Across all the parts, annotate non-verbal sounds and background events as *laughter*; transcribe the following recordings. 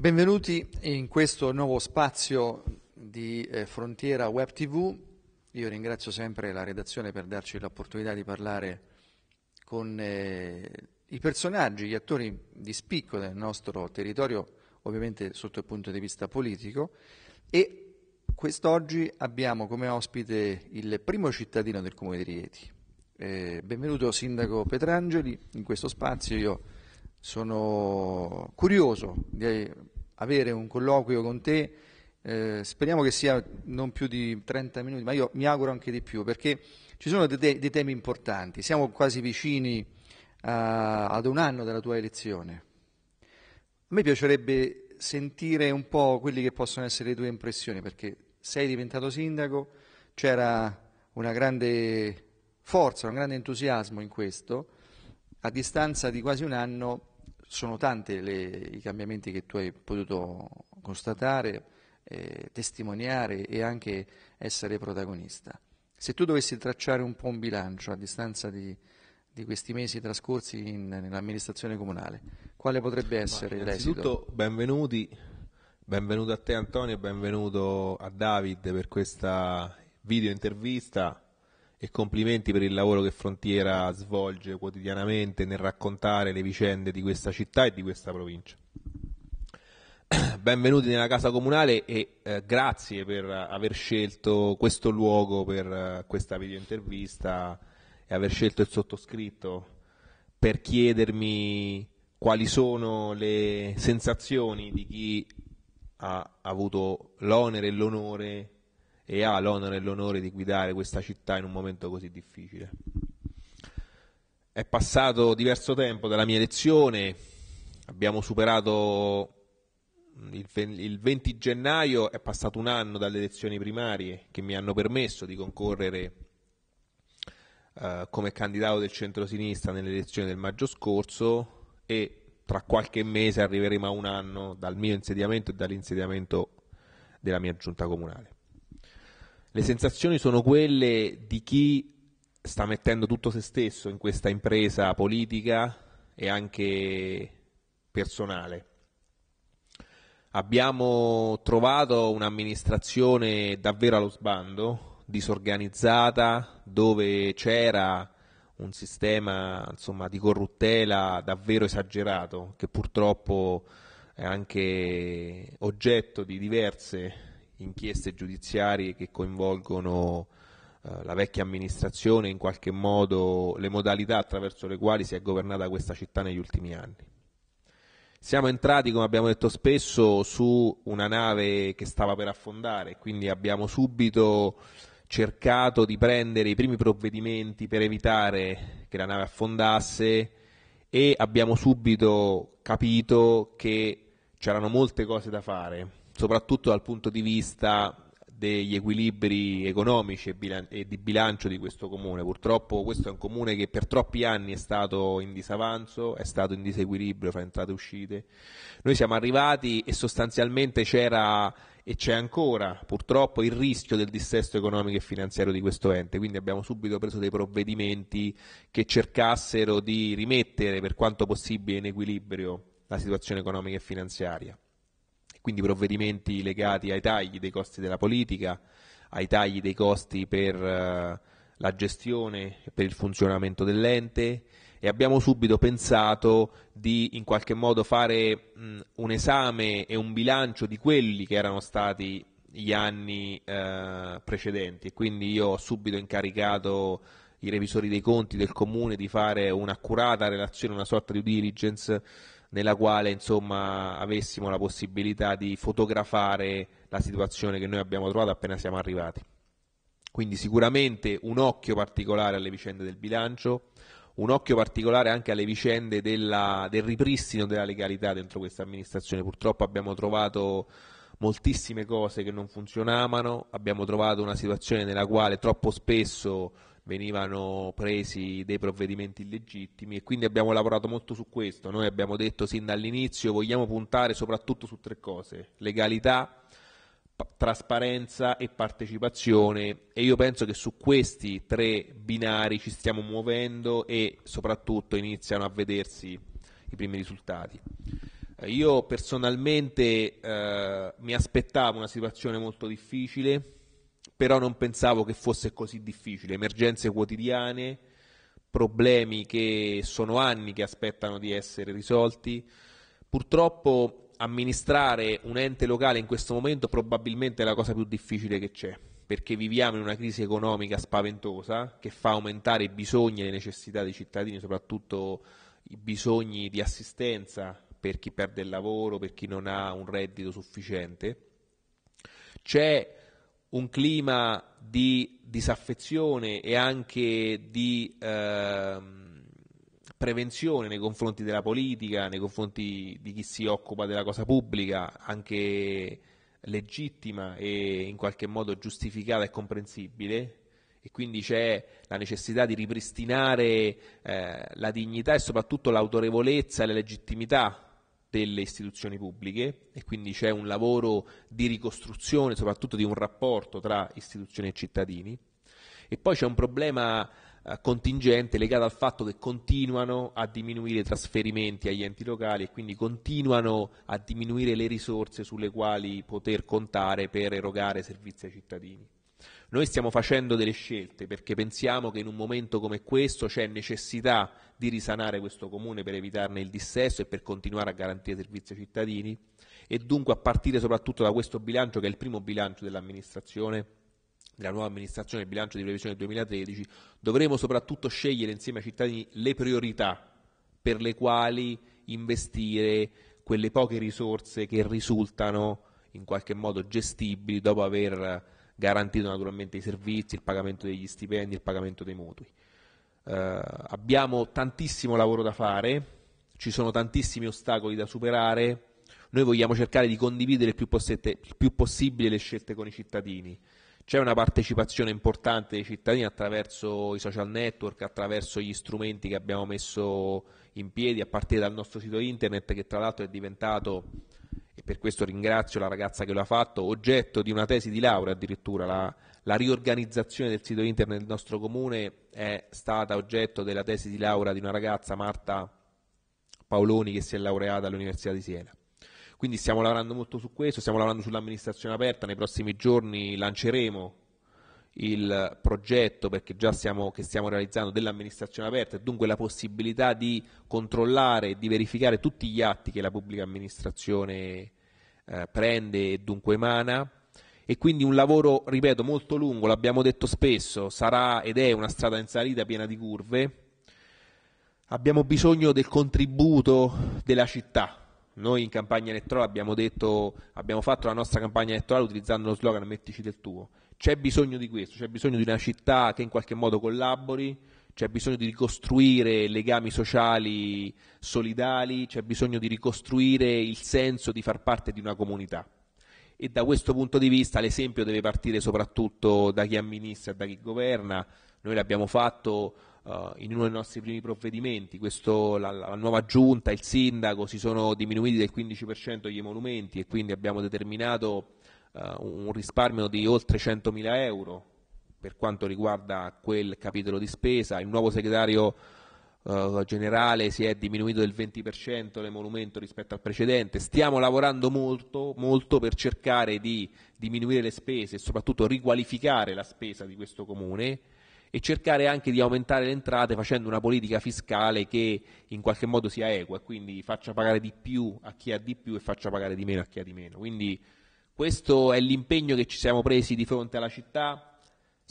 Benvenuti in questo nuovo spazio di eh, Frontiera Web TV. Io ringrazio sempre la redazione per darci l'opportunità di parlare con eh, i personaggi, gli attori di spicco del nostro territorio, ovviamente sotto il punto di vista politico. E quest'oggi abbiamo come ospite il primo cittadino del comune di Rieti. Eh, benvenuto Sindaco Petrangeli in questo spazio. Io sono curioso di avere un colloquio con te, eh, speriamo che sia non più di 30 minuti, ma io mi auguro anche di più, perché ci sono dei, dei temi importanti, siamo quasi vicini a, ad un anno dalla tua elezione. A me piacerebbe sentire un po' quelle che possono essere le tue impressioni, perché sei diventato sindaco, c'era una grande forza, un grande entusiasmo in questo, a distanza di quasi un anno sono tanti le, i cambiamenti che tu hai potuto constatare, eh, testimoniare e anche essere protagonista. Se tu dovessi tracciare un po' un bilancio a distanza di, di questi mesi trascorsi in, nell'amministrazione comunale, quale potrebbe essere Ma innanzitutto, l'esito? Innanzitutto benvenuti, benvenuto a te Antonio e benvenuto a David per questa video intervista e complimenti per il lavoro che Frontiera svolge quotidianamente nel raccontare le vicende di questa città e di questa provincia. *clears throat* Benvenuti nella casa comunale e eh, grazie per aver scelto questo luogo per uh, questa videointervista e aver scelto il sottoscritto per chiedermi quali sono le sensazioni di chi ha avuto l'onere e l'onore e ha l'onore e l'onore di guidare questa città in un momento così difficile. È passato diverso tempo dalla mia elezione, abbiamo superato il 20 gennaio, è passato un anno dalle elezioni primarie che mi hanno permesso di concorrere eh, come candidato del centro-sinistra nelle elezioni del maggio scorso e tra qualche mese arriveremo a un anno dal mio insediamento e dall'insediamento della mia giunta comunale. Le sensazioni sono quelle di chi sta mettendo tutto se stesso in questa impresa politica e anche personale. Abbiamo trovato un'amministrazione davvero allo sbando, disorganizzata, dove c'era un sistema insomma, di corruttela davvero esagerato, che purtroppo è anche oggetto di diverse inchieste giudiziarie che coinvolgono eh, la vecchia amministrazione, in qualche modo le modalità attraverso le quali si è governata questa città negli ultimi anni. Siamo entrati, come abbiamo detto spesso, su una nave che stava per affondare, quindi abbiamo subito cercato di prendere i primi provvedimenti per evitare che la nave affondasse e abbiamo subito capito che c'erano molte cose da fare soprattutto dal punto di vista degli equilibri economici e, di bilancio di questo comune. Purtroppo questo è un comune che per troppi anni è stato in disavanzo, è stato in disequilibrio fra entrate e uscite. Noi siamo arrivati e sostanzialmente c'era e c'è ancora purtroppo il rischio del dissesto economico e finanziario di questo ente, quindi abbiamo subito preso dei provvedimenti che cercassero di rimettere per quanto possibile in equilibrio la situazione economica e finanziaria quindi provvedimenti legati ai tagli dei costi della politica, ai tagli dei costi per eh, la gestione e per il funzionamento dell'ente e abbiamo subito pensato di in qualche modo fare un esame e un bilancio di quelli che erano stati gli anni eh, precedenti e quindi io ho subito incaricato i revisori dei conti del comune di fare un'accurata relazione, una sorta di due diligence nella quale insomma, avessimo la possibilità di fotografare la situazione che noi abbiamo trovato appena siamo arrivati. Quindi sicuramente un occhio particolare alle vicende del bilancio, un occhio particolare anche alle vicende della, del ripristino della legalità dentro questa amministrazione. Purtroppo abbiamo trovato moltissime cose che non funzionavano, abbiamo trovato una situazione nella quale troppo spesso venivano presi dei provvedimenti illegittimi e quindi abbiamo lavorato molto su questo. Noi abbiamo detto sin dall'inizio vogliamo puntare soprattutto su tre cose, legalità, trasparenza e partecipazione e io penso che su questi tre binari ci stiamo muovendo e soprattutto iniziano a vedersi i primi risultati. Eh, io personalmente eh, mi aspettavo una situazione molto difficile, però non pensavo che fosse così difficile. Emergenze quotidiane, problemi che sono anni che aspettano di essere risolti. Purtroppo amministrare un ente locale in questo momento probabilmente è la cosa più difficile che c'è, perché viviamo in una crisi economica spaventosa che fa aumentare i bisogni e le necessità dei cittadini, soprattutto i bisogni di assistenza per chi perde il lavoro, per chi non ha un reddito sufficiente. C'è un clima di disaffezione e anche di eh, prevenzione nei confronti della politica, nei confronti di chi si occupa della cosa pubblica, anche legittima e in qualche modo giustificata e comprensibile e quindi c'è la necessità di ripristinare eh, la dignità e soprattutto l'autorevolezza e la legittimità delle istituzioni pubbliche e quindi c'è un lavoro di ricostruzione soprattutto di un rapporto tra istituzioni e cittadini e poi c'è un problema eh, contingente legato al fatto che continuano a diminuire i trasferimenti agli enti locali e quindi continuano a diminuire le risorse sulle quali poter contare per erogare servizi ai cittadini. Noi stiamo facendo delle scelte perché pensiamo che in un momento come questo c'è necessità di risanare questo comune per evitarne il dissesto e per continuare a garantire servizi ai cittadini e dunque a partire soprattutto da questo bilancio che è il primo bilancio dell'amministrazione della nuova amministrazione il bilancio di previsione 2013, dovremo soprattutto scegliere insieme ai cittadini le priorità per le quali investire quelle poche risorse che risultano in qualche modo gestibili dopo aver garantito naturalmente i servizi, il pagamento degli stipendi, il pagamento dei mutui. Eh, abbiamo tantissimo lavoro da fare, ci sono tantissimi ostacoli da superare, noi vogliamo cercare di condividere il più, possette, il più possibile le scelte con i cittadini c'è una partecipazione importante dei cittadini attraverso i social network, attraverso gli strumenti che abbiamo messo in piedi a partire dal nostro sito internet che tra l'altro è diventato e per questo ringrazio la ragazza che lo ha fatto, oggetto di una tesi di laurea addirittura, la, la riorganizzazione del sito internet del nostro comune è stata oggetto della tesi di laurea di una ragazza, Marta Paoloni, che si è laureata all'Università di Siena. Quindi stiamo lavorando molto su questo, stiamo lavorando sull'amministrazione aperta, nei prossimi giorni lanceremo il progetto perché già stiamo, che stiamo realizzando dell'amministrazione aperta e dunque la possibilità di controllare e di verificare tutti gli atti che la pubblica amministrazione eh, prende e dunque emana e quindi un lavoro, ripeto, molto lungo, l'abbiamo detto spesso, sarà ed è una strada in salita piena di curve. Abbiamo bisogno del contributo della città, noi in campagna elettorale abbiamo, detto, abbiamo fatto la nostra campagna elettorale utilizzando lo slogan mettici del tuo. C'è bisogno di questo, c'è bisogno di una città che in qualche modo collabori, c'è bisogno di ricostruire legami sociali solidali, c'è bisogno di ricostruire il senso di far parte di una comunità. E da questo punto di vista l'esempio deve partire soprattutto da chi amministra e da chi governa. Noi l'abbiamo fatto Uh, in uno dei nostri primi provvedimenti, questo, la, la, nuova giunta, il sindaco, si sono diminuiti del 15% gli emolumenti e quindi abbiamo determinato uh, un risparmio di oltre 100.000 euro per quanto riguarda quel capitolo di spesa. Il nuovo segretario uh, generale si è diminuito del 20% l'emolumento rispetto al precedente. Stiamo lavorando molto, molto per cercare di diminuire le spese e soprattutto riqualificare la spesa di questo comune e cercare anche di aumentare le entrate facendo una politica fiscale che in qualche modo sia equa e quindi faccia pagare di più a chi ha di più e faccia pagare di meno a chi ha di meno. Quindi questo è l'impegno che ci siamo presi di fronte alla città,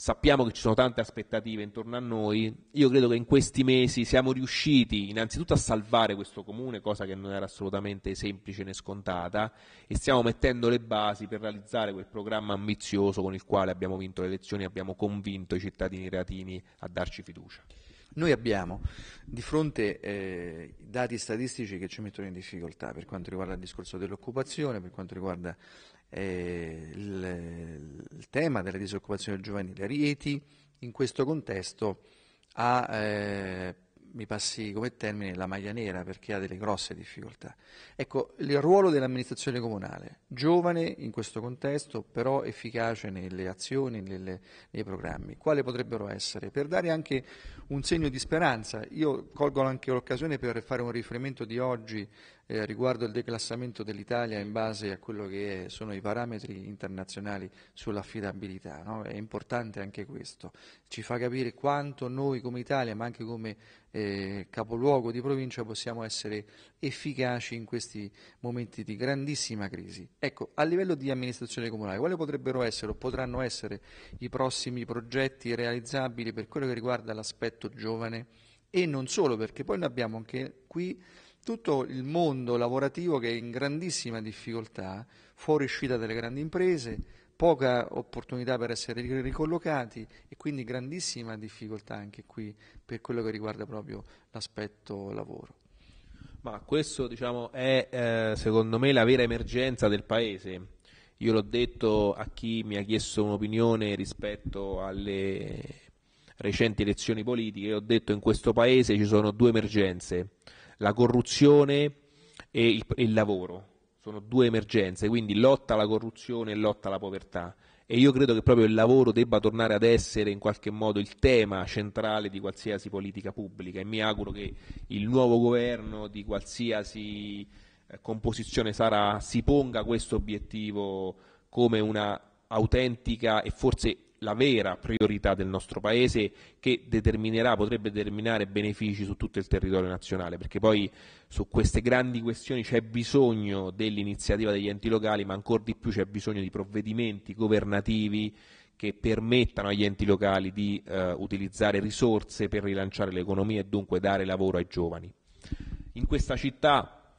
sappiamo che ci sono tante aspettative intorno a noi, io credo che in questi mesi siamo riusciti innanzitutto a salvare questo comune, cosa che non era assolutamente semplice né scontata, e stiamo mettendo le basi per realizzare quel programma ambizioso con il quale abbiamo vinto le elezioni e abbiamo convinto i cittadini reatini a darci fiducia. Noi abbiamo di fronte eh, dati statistici che ci mettono in difficoltà per quanto riguarda il discorso dell'occupazione, per quanto riguarda eh, il, il, tema della disoccupazione giovanile. Rieti in questo contesto ha eh, mi passi come termine, la maglia nera perché ha delle grosse difficoltà. Ecco, il ruolo dell'amministrazione comunale, giovane in questo contesto, però efficace nelle azioni, nelle, nei programmi, quali potrebbero essere? Per dare anche un segno di speranza, io colgo anche l'occasione per fare un riferimento di oggi eh, riguardo il declassamento dell'Italia in base a quello che è, sono i parametri internazionali sull'affidabilità, no? è importante anche questo, ci fa capire quanto noi come Italia, ma anche come eh, capoluogo di provincia possiamo essere efficaci in questi momenti di grandissima crisi. Ecco, a livello di amministrazione comunale, quali potrebbero essere o potranno essere i prossimi progetti realizzabili per quello che riguarda l'aspetto giovane e non solo, perché poi noi abbiamo anche qui tutto il mondo lavorativo che è in grandissima difficoltà, fuoriuscita dalle grandi imprese, poca opportunità per essere ricollocati e quindi grandissima difficoltà anche qui per quello che riguarda proprio l'aspetto lavoro. Ma questo diciamo, è eh, secondo me la vera emergenza del Paese. Io l'ho detto a chi mi ha chiesto un'opinione rispetto alle recenti elezioni politiche, ho detto in questo Paese ci sono due emergenze, la corruzione e il, il lavoro sono due emergenze, quindi lotta alla corruzione e lotta alla povertà. E io credo che proprio il lavoro debba tornare ad essere in qualche modo il tema centrale di qualsiasi politica pubblica e mi auguro che il nuovo governo di qualsiasi eh, composizione sarà si ponga questo obiettivo come una autentica e forse la vera priorità del nostro Paese che determinerà, potrebbe determinare benefici su tutto il territorio nazionale, perché poi su queste grandi questioni c'è bisogno dell'iniziativa degli enti locali, ma ancora di più c'è bisogno di provvedimenti governativi che permettano agli enti locali di eh, utilizzare risorse per rilanciare l'economia e dunque dare lavoro ai giovani. In questa città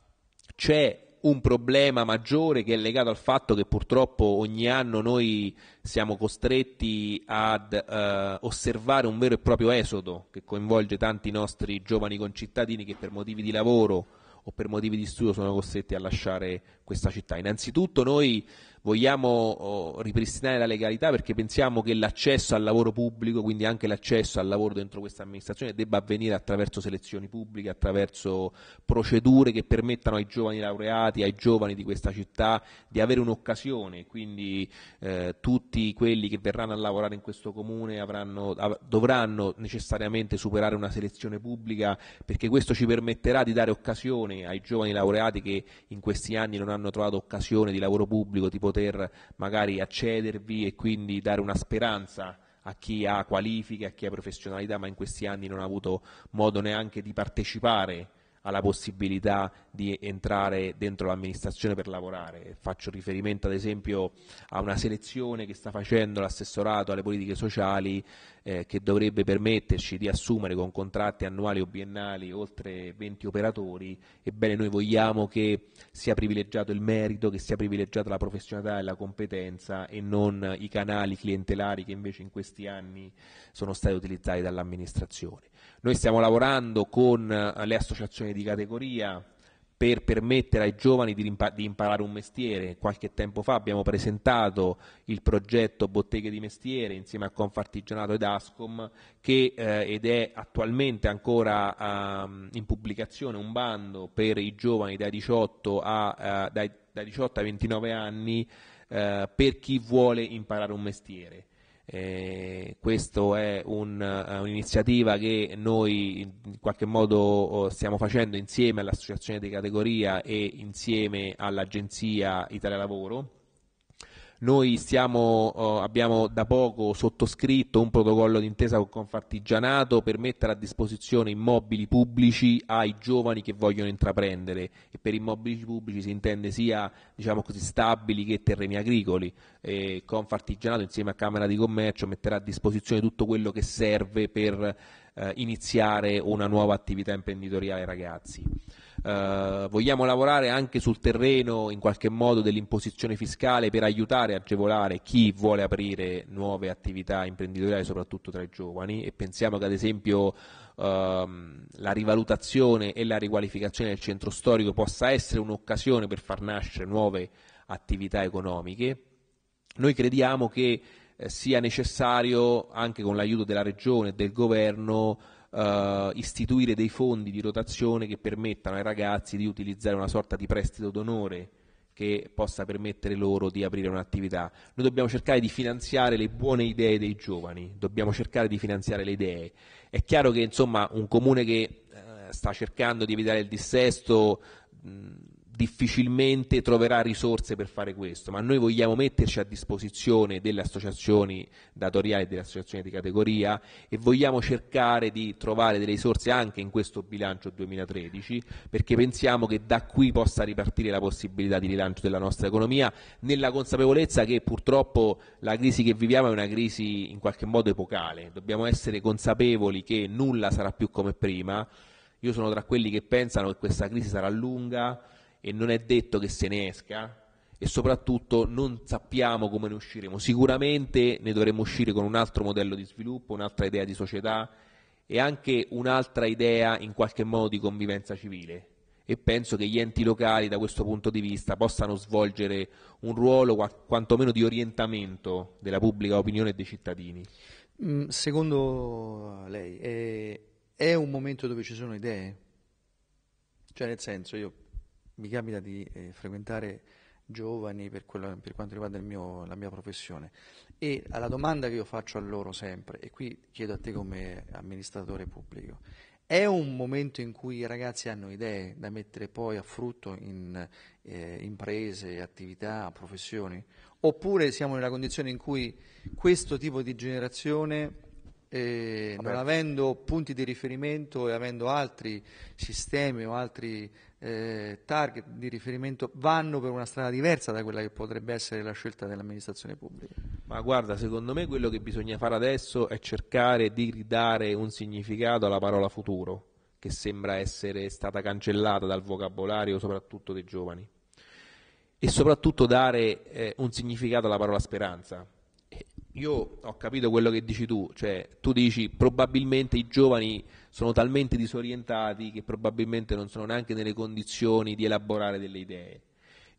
c'è un problema maggiore che è legato al fatto che purtroppo ogni anno noi siamo costretti ad eh, osservare un vero e proprio esodo che coinvolge tanti nostri giovani concittadini che per motivi di lavoro o per motivi di studio sono costretti a lasciare questa città. Innanzitutto noi vogliamo oh, ripristinare la legalità perché pensiamo che l'accesso al lavoro pubblico, quindi anche l'accesso al lavoro dentro questa amministrazione, debba avvenire attraverso selezioni pubbliche, attraverso procedure che permettano ai giovani laureati, ai giovani di questa città di avere un'occasione, quindi eh, tutti quelli che verranno a lavorare in questo comune avranno, av- dovranno necessariamente superare una selezione pubblica perché questo ci permetterà di dare occasione ai giovani laureati che in questi anni non hanno hanno trovato occasione di lavoro pubblico di poter magari accedervi e quindi dare una speranza a chi ha qualifiche, a chi ha professionalità, ma in questi anni non ha avuto modo neanche di partecipare ha la possibilità di entrare dentro l'amministrazione per lavorare. Faccio riferimento ad esempio a una selezione che sta facendo l'assessorato alle politiche sociali eh, che dovrebbe permetterci di assumere con contratti annuali o biennali oltre 20 operatori. Ebbene noi vogliamo che sia privilegiato il merito, che sia privilegiata la professionalità e la competenza e non i canali clientelari che invece in questi anni sono stati utilizzati dall'amministrazione. Noi stiamo lavorando con eh, le associazioni di categoria per permettere ai giovani di, di, imparare un mestiere. Qualche tempo fa abbiamo presentato il progetto Botteghe di Mestiere insieme a Confartigianato ed Ascom che, eh, ed è attualmente ancora eh, in pubblicazione un bando per i giovani dai 18, a, eh, dai, dai 18 ai 29 anni eh, per chi vuole imparare un mestiere. Eh, questo è un, eh, un'iniziativa che noi in qualche modo oh, stiamo facendo insieme all'associazione di categoria e insieme all'Agenzia Italia Lavoro noi stiamo, eh, abbiamo da poco sottoscritto un protocollo d'intesa con Confartigianato per mettere a disposizione immobili pubblici ai giovani che vogliono intraprendere e per immobili pubblici si intende sia diciamo così, stabili che terreni agricoli. Eh, Confartigianato insieme a Camera di Commercio metterà a disposizione tutto quello che serve per eh, iniziare una nuova attività imprenditoriale ai ragazzi. Eh, vogliamo lavorare anche sul terreno in qualche modo dell'imposizione fiscale per aiutare e agevolare chi vuole aprire nuove attività imprenditoriali, soprattutto tra i giovani e pensiamo che ad esempio ehm, la rivalutazione e la riqualificazione del centro storico possa essere un'occasione per far nascere nuove attività economiche. Noi crediamo che eh, sia necessario, anche con l'aiuto della Regione e del Governo, eh, istituire dei fondi di rotazione che permettano ai ragazzi di utilizzare una sorta di prestito d'onore che possa permettere loro di aprire un'attività. Noi dobbiamo cercare di finanziare le buone idee dei giovani, dobbiamo cercare di finanziare le idee. È chiaro che insomma un comune che eh, sta cercando di evitare il dissesto mh, difficilmente troverà risorse per fare questo, ma noi vogliamo metterci a disposizione delle associazioni datoriali e delle associazioni di categoria e vogliamo cercare di trovare delle risorse anche in questo bilancio 2013 perché pensiamo che da qui possa ripartire la possibilità di rilancio della nostra economia nella consapevolezza che purtroppo la crisi che viviamo è una crisi in qualche modo epocale, dobbiamo essere consapevoli che nulla sarà più come prima. Io sono tra quelli che pensano che questa crisi sarà lunga, e non è detto che se ne esca e soprattutto non sappiamo come ne usciremo. Sicuramente ne dovremo uscire con un altro modello di sviluppo, un'altra idea di società e anche un'altra idea in qualche modo di convivenza civile e penso che gli enti locali da questo punto di vista possano svolgere un ruolo quantomeno di orientamento della pubblica opinione e dei cittadini. Mm, secondo lei è, eh, è un momento dove ci sono idee? Cioè nel senso io mi capita di eh, frequentare giovani per, quello, per quanto riguarda mio, la mia professione e alla domanda che io faccio a loro sempre, e qui chiedo a te come amministratore pubblico, è un momento in cui i ragazzi hanno idee da mettere poi a frutto in eh, imprese, attività, professioni? Oppure siamo nella condizione in cui questo tipo di generazione, eh, non avendo punti di riferimento e avendo altri sistemi o altri eh, target di riferimento vanno per una strada diversa da quella che potrebbe essere la scelta dell'amministrazione pubblica. Ma guarda, secondo me quello che bisogna fare adesso è cercare di ridare un significato alla parola futuro, che sembra essere stata cancellata dal vocabolario soprattutto dei giovani, e soprattutto dare eh, un significato alla parola speranza. Eh, io ho capito quello che dici tu, cioè tu dici probabilmente i giovani sono talmente disorientati che probabilmente non sono neanche nelle condizioni di elaborare delle idee.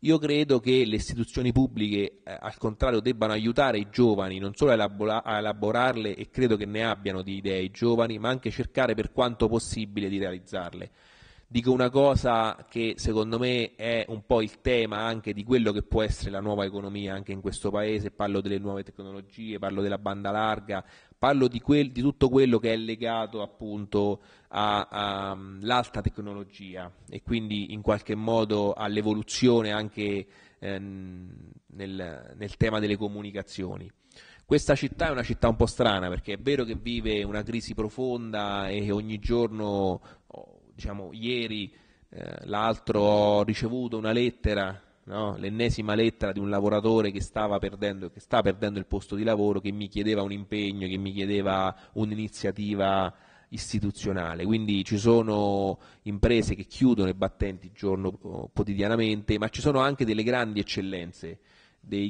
Io credo che le istituzioni pubbliche, eh, al contrario, debbano aiutare i giovani non solo a, elabora- a, elaborarle, e credo che ne abbiano di idee i giovani, ma anche cercare per quanto possibile di realizzarle. Dico una cosa che secondo me è un po' il tema anche di quello che può essere la nuova economia anche in questo paese, parlo delle nuove tecnologie, parlo della banda larga, parlo di, quel, di, tutto quello che è legato appunto all'alta tecnologia e quindi in qualche modo all'evoluzione anche ehm, nel, nel tema delle comunicazioni. Questa città è una città un po' strana perché è vero che vive una crisi profonda e ogni giorno, oh, diciamo ieri, eh, l'altro ho ricevuto una lettera no? l'ennesima lettera di un lavoratore che stava perdendo, che sta perdendo il posto di lavoro, che mi chiedeva un impegno, che mi chiedeva un'iniziativa istituzionale. Quindi ci sono imprese che chiudono i battenti giorno, eh, quotidianamente, ma ci sono anche delle grandi eccellenze,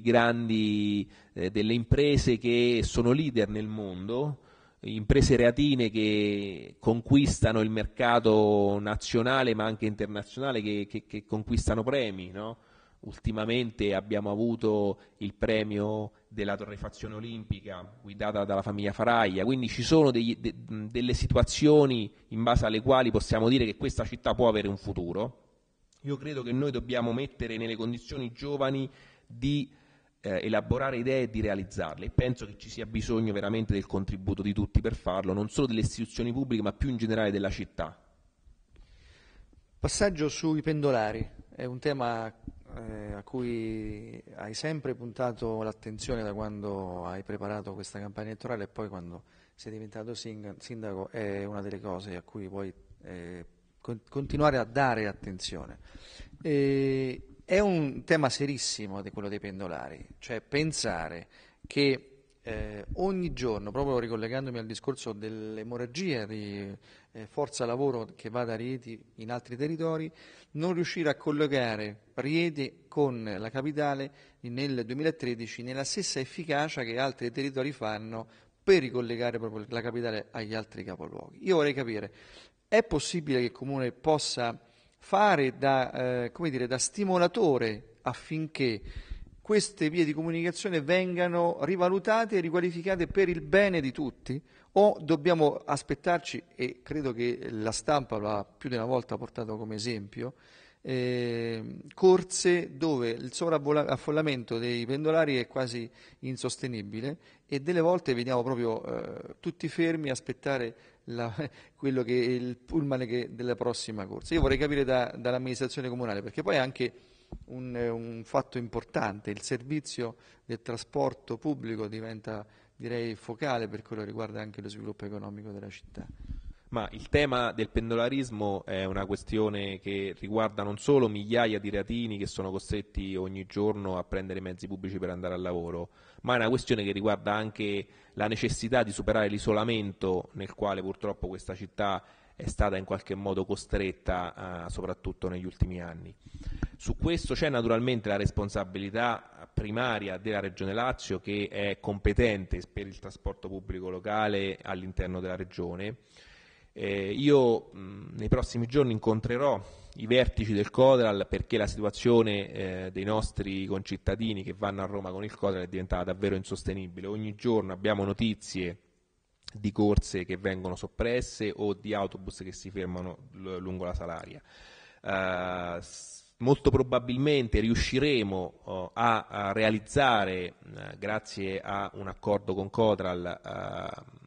grandi, eh, delle imprese che sono leader nel mondo, imprese reatine che conquistano il mercato nazionale ma anche internazionale, che, che, che conquistano premi. No? Ultimamente abbiamo avuto il premio della torrefazione olimpica guidata dalla famiglia Faraglia, quindi ci sono degli, de, delle situazioni in base alle quali possiamo dire che questa città può avere un futuro. Io credo che noi dobbiamo mettere nelle condizioni i giovani di eh, elaborare idee e di realizzarle penso che ci sia bisogno veramente del contributo di tutti per farlo, non solo delle istituzioni pubbliche ma più in generale della città. Passaggio sui pendolari, è un tema eh, a cui hai sempre puntato l'attenzione da quando hai preparato questa campagna elettorale e poi quando sei diventato sindaco, è una delle cose a cui vuoi eh, con- continuare a dare attenzione. E è un tema serissimo quello dei pendolari, cioè pensare che eh, ogni giorno, proprio ricollegandomi al discorso dell'emorragia di eh, forza lavoro che va da Rieti in altri territori, non riuscire a collegare Rieti con la capitale nel 2013 nella stessa efficacia che altri territori fanno per ricollegare proprio la capitale agli altri capoluoghi. Io vorrei capire, è possibile che il Comune possa fare da, eh, dire, da stimolatore affinché queste vie di comunicazione vengano rivalutate e riqualificate per il bene di tutti? o dobbiamo aspettarci, e credo che la stampa lo ha più di una volta portato come esempio, eh, corse dove il sovraffollamento dei pendolari è quasi insostenibile e delle volte veniamo proprio eh, tutti fermi a aspettare la, *laughs* quello che, il pullman che, della prossima corsa. Io vorrei capire da, dall'amministrazione comunale, perché poi è anche un, un fatto importante, il servizio del trasporto pubblico diventa direi focale per quello che riguarda anche lo sviluppo economico della città. Ma il tema del pendolarismo è una questione che riguarda non solo migliaia di reatini che sono costretti ogni giorno a prendere mezzi pubblici per andare al lavoro, ma è una questione che riguarda anche la necessità di superare l'isolamento nel quale purtroppo questa città è stata in qualche modo costretta eh, soprattutto negli ultimi anni. Su questo c'è naturalmente la responsabilità primaria della Regione Lazio che è competente per il trasporto pubblico locale all'interno della Regione. Eh, io mh, nei prossimi giorni incontrerò i vertici del Codral perché la situazione eh, dei nostri concittadini che vanno a Roma con il Codral è diventata davvero insostenibile. Ogni giorno abbiamo notizie di corse che vengono soppresse o di autobus che si fermano lungo la Salaria. Uh, molto probabilmente riusciremo uh, a, a, realizzare, uh, grazie a un accordo con Codral, eh,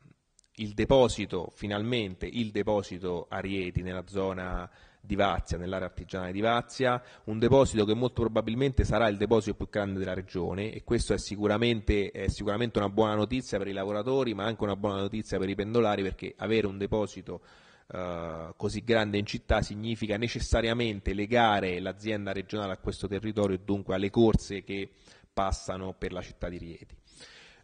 il deposito, finalmente il deposito a Rieti nella zona di Vazia, nell'area artigianale di Vazia, un deposito che molto probabilmente sarà il deposito più grande della regione e questo è sicuramente, è sicuramente una buona notizia per i lavoratori ma anche una buona notizia per i pendolari perché avere un deposito Uh, così grande in città significa necessariamente legare l'azienda regionale a questo territorio e dunque alle corse che passano per la città di Rieti.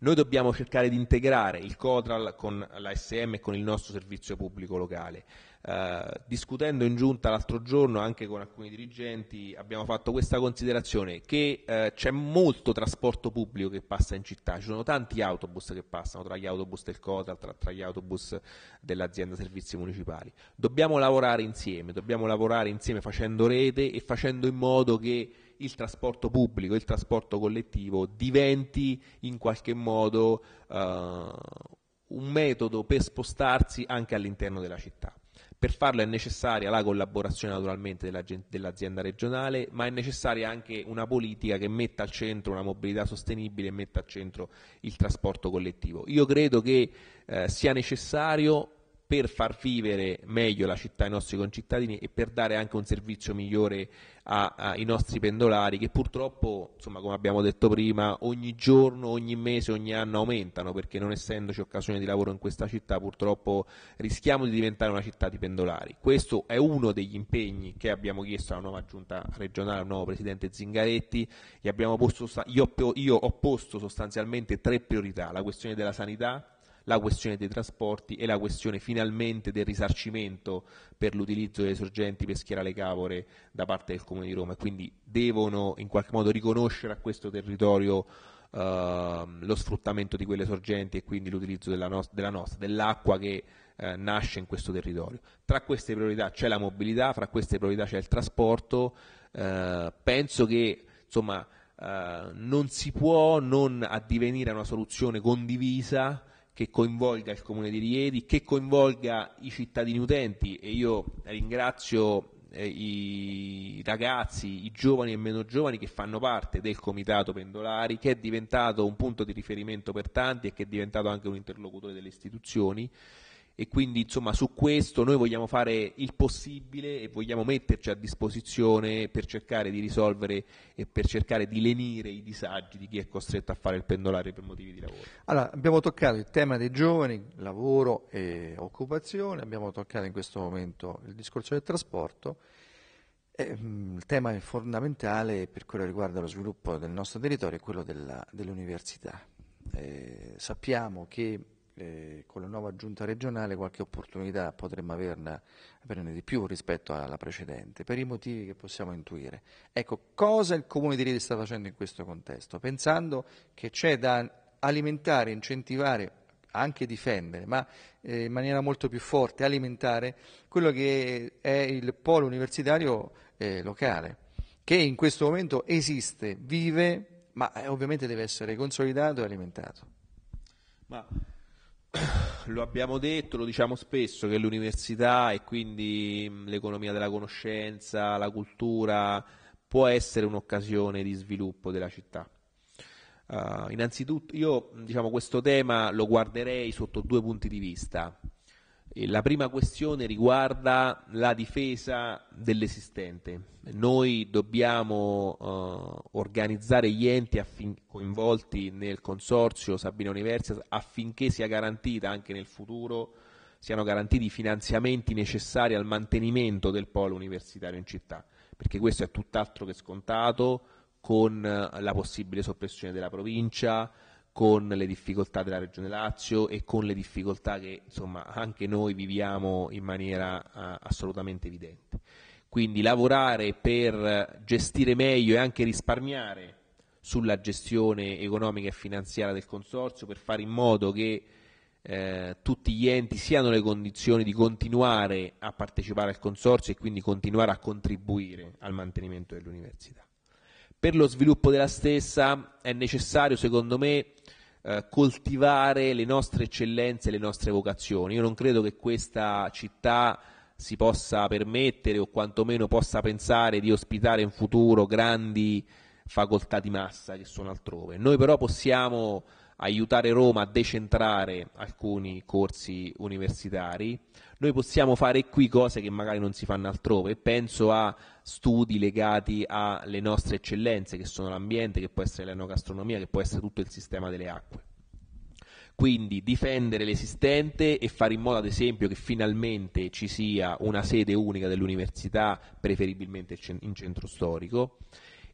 Noi dobbiamo cercare di integrare il COTRAL con l'ASM e con il nostro servizio pubblico locale. Eh, discutendo in giunta l'altro giorno anche con alcuni dirigenti abbiamo fatto questa considerazione che eh, c'è molto trasporto pubblico che passa in città, ci sono tanti autobus che passano tra gli autobus del COTA, tra, tra gli autobus dell'azienda servizi municipali. Dobbiamo lavorare insieme, dobbiamo lavorare insieme facendo rete e facendo in modo che il trasporto pubblico, il trasporto collettivo diventi in qualche modo eh, un metodo per spostarsi anche all'interno della città. Per farlo è necessaria la collaborazione naturalmente dell'azienda regionale, ma è necessaria anche una politica che metta al centro una mobilità sostenibile e metta al centro il trasporto collettivo. Io credo che eh, sia necessario per far vivere meglio la città ai nostri concittadini e per dare anche un servizio migliore ai nostri pendolari che purtroppo, insomma, come abbiamo detto prima, ogni giorno, ogni mese, ogni anno aumentano perché non essendoci occasione di lavoro in questa città purtroppo rischiamo di diventare una città di pendolari. Questo è uno degli impegni che abbiamo chiesto alla nuova giunta regionale, al nuovo presidente Zingaretti, posto, io, io ho posto sostanzialmente tre priorità, la questione della sanità, la questione dei trasporti e la questione finalmente del risarcimento per l'utilizzo delle sorgenti per schierare le Cavore da parte del Comune di Roma quindi devono in qualche modo riconoscere a questo territorio eh, lo sfruttamento di quelle sorgenti e quindi l'utilizzo della, no- della nostra, dell'acqua che eh, nasce in questo territorio. Tra queste priorità c'è la mobilità, fra queste priorità c'è il trasporto, eh, penso che insomma, eh, non si può non addivenire a una soluzione condivisa che coinvolga il Comune di Rieti, che coinvolga i cittadini utenti e io ringrazio eh, i ragazzi, i giovani e meno giovani che fanno parte del Comitato Pendolari, che è diventato un punto di riferimento per tanti e che è diventato anche un interlocutore delle istituzioni e quindi insomma su questo noi vogliamo fare il possibile e vogliamo metterci a disposizione per cercare di risolvere e per cercare di lenire i disagi di chi è costretto a fare il pendolare per motivi di lavoro. Allora, abbiamo toccato il tema dei giovani, lavoro e occupazione, abbiamo toccato in questo momento il discorso del trasporto. Mm, il tema fondamentale per quello che riguarda lo sviluppo del nostro territorio è quello della, dell'università. Eh, sappiamo che eh, con la nuova giunta regionale qualche opportunità potremmo averne, averne di più rispetto alla precedente, per i motivi che possiamo intuire. Ecco, cosa il Comune di Rieti sta facendo in questo contesto? Pensando che c'è da alimentare, incentivare anche difendere, ma eh, in maniera molto più forte, alimentare quello che è il polo universitario eh, locale, che in questo momento esiste, vive, ma eh, ovviamente deve essere consolidato e alimentato. Ma lo abbiamo detto, lo diciamo spesso, che l'università e quindi mm, l'economia della conoscenza, la cultura, può essere un'occasione di sviluppo della città. Uh, innanzitutto, io diciamo, questo tema lo guarderei sotto due punti di vista. Eh, la prima questione riguarda la difesa dell'esistente. Noi dobbiamo eh, organizzare gli enti affin- coinvolti nel consorzio Sabina Universitas affinché sia garantita anche nel futuro siano garantiti i finanziamenti necessari al mantenimento del polo universitario in città, perché questo è tutt'altro che scontato con eh, la possibile soppressione della provincia, con le difficoltà della Regione Lazio e con le difficoltà che insomma, anche noi viviamo in maniera uh, assolutamente evidente. Quindi lavorare per gestire meglio e anche risparmiare sulla gestione economica e finanziaria del consorzio per fare in modo che eh, tutti gli enti siano le condizioni di continuare a partecipare al consorzio e quindi continuare a contribuire al mantenimento dell'università. Per lo sviluppo della stessa è necessario, secondo me, eh, coltivare le nostre eccellenze, e le nostre vocazioni. Io non credo che questa città si possa permettere o quantomeno possa pensare di ospitare in futuro grandi facoltà di massa che sono altrove. Noi però possiamo aiutare Roma a decentrare alcuni corsi universitari, noi possiamo fare qui cose che magari non si fanno altrove, penso a studi legati alle nostre eccellenze, che sono l'ambiente, che può essere l'enogastronomia, che può essere tutto il sistema delle acque. Quindi difendere l'esistente e fare in modo, ad esempio, che finalmente ci sia una sede unica dell'università, preferibilmente in centro storico,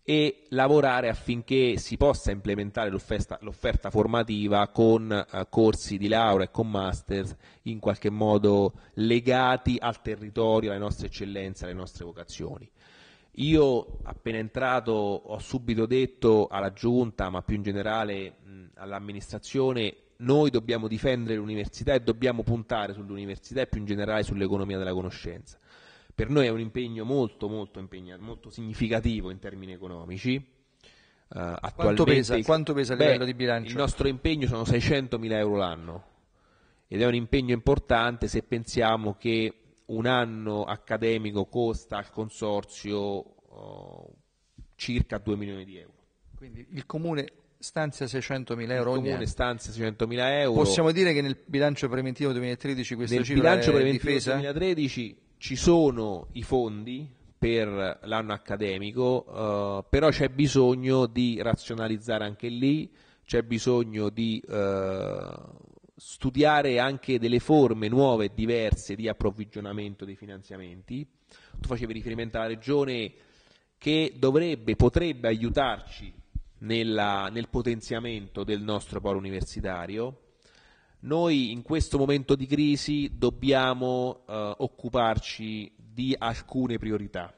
e lavorare affinché si possa implementare l'offerta, l'offerta formativa con eh, corsi di laurea e con master in qualche modo legati al territorio, alle nostre eccellenze, alle nostre vocazioni. Io appena entrato ho subito detto alla giunta, ma più in generale all'amministrazione, noi dobbiamo difendere l'università e dobbiamo puntare sull'università e più in generale sull'economia della conoscenza. Per noi è un impegno molto, molto, impegnato, molto significativo in termini economici. Uh, quanto pesa, quanto pesa a livello di bilancio? Il nostro impegno sono 600 mila euro l'anno ed è un impegno importante se pensiamo che un anno accademico costa al consorzio uh, circa 2 milioni di euro. Quindi il comune stanzia 600 mila euro il comune stanzia 600.000 euro. Possiamo dire che nel bilancio preventivo 2013 questa nel cifra bilancio preventivo difesa? 2013 ci sono i fondi per l'anno accademico, uh, però c'è bisogno di razionalizzare anche lì, c'è bisogno di uh, studiare anche delle forme nuove e diverse di approvvigionamento dei finanziamenti. Tu facevi riferimento alla regione che dovrebbe, potrebbe aiutarci nella, nel potenziamento del nostro polo universitario. Noi in questo momento di crisi dobbiamo eh, occuparci di alcune priorità